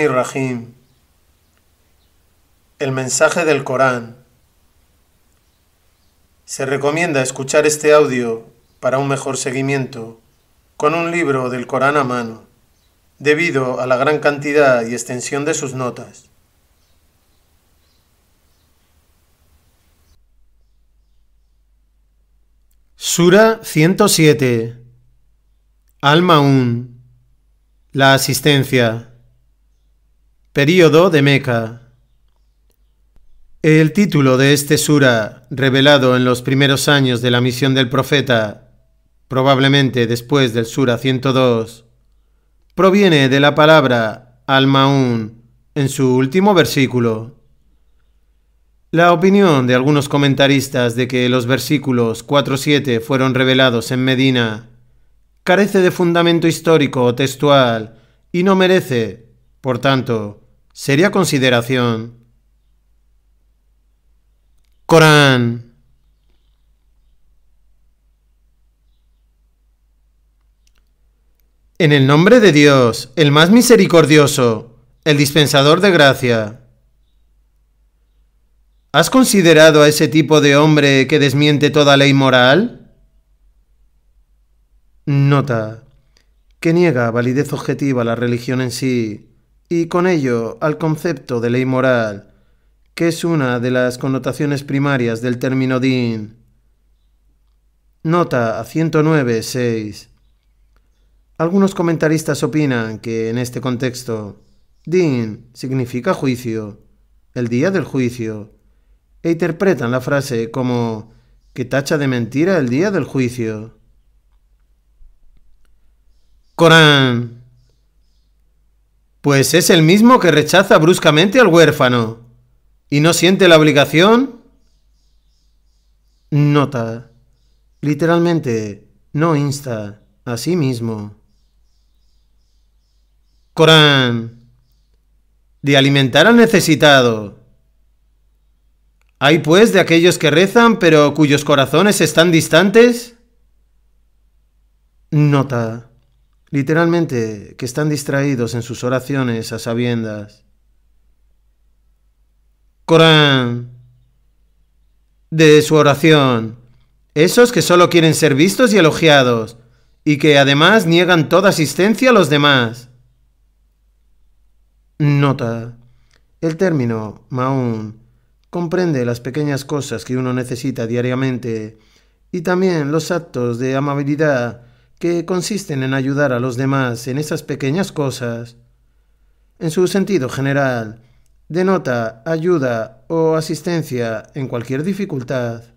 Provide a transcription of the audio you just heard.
ir-Rahim. El mensaje del Corán. Se recomienda escuchar este audio para un mejor seguimiento con un libro del Corán a mano, debido a la gran cantidad y extensión de sus notas. Sura 107 al la asistencia. Período de Meca. El título de este sura, revelado en los primeros años de la misión del profeta, probablemente después del sura 102, proviene de la palabra al-Maun en su último versículo. La opinión de algunos comentaristas de que los versículos 4-7 fueron revelados en Medina carece de fundamento histórico o textual y no merece, por tanto, seria consideración. Corán. En el nombre de Dios, el más misericordioso, el dispensador de gracia. ¿Has considerado a ese tipo de hombre que desmiente toda ley moral? Nota. Que niega validez objetiva a la religión en sí y con ello al concepto de ley moral, que es una de las connotaciones primarias del término din. Nota 109.6. Algunos comentaristas opinan que en este contexto, din significa juicio, el día del juicio, e interpretan la frase como que tacha de mentira el día del juicio. Corán, pues es el mismo que rechaza bruscamente al huérfano y no siente la obligación. Nota. Literalmente, no insta a sí mismo. Corán. De alimentar al necesitado. ¿Hay pues de aquellos que rezan pero cuyos corazones están distantes? Nota literalmente que están distraídos en sus oraciones a sabiendas. Corán, de su oración, esos que solo quieren ser vistos y elogiados, y que además niegan toda asistencia a los demás. Nota. El término Maun comprende las pequeñas cosas que uno necesita diariamente y también los actos de amabilidad que consisten en ayudar a los demás en esas pequeñas cosas, en su sentido general, denota ayuda o asistencia en cualquier dificultad,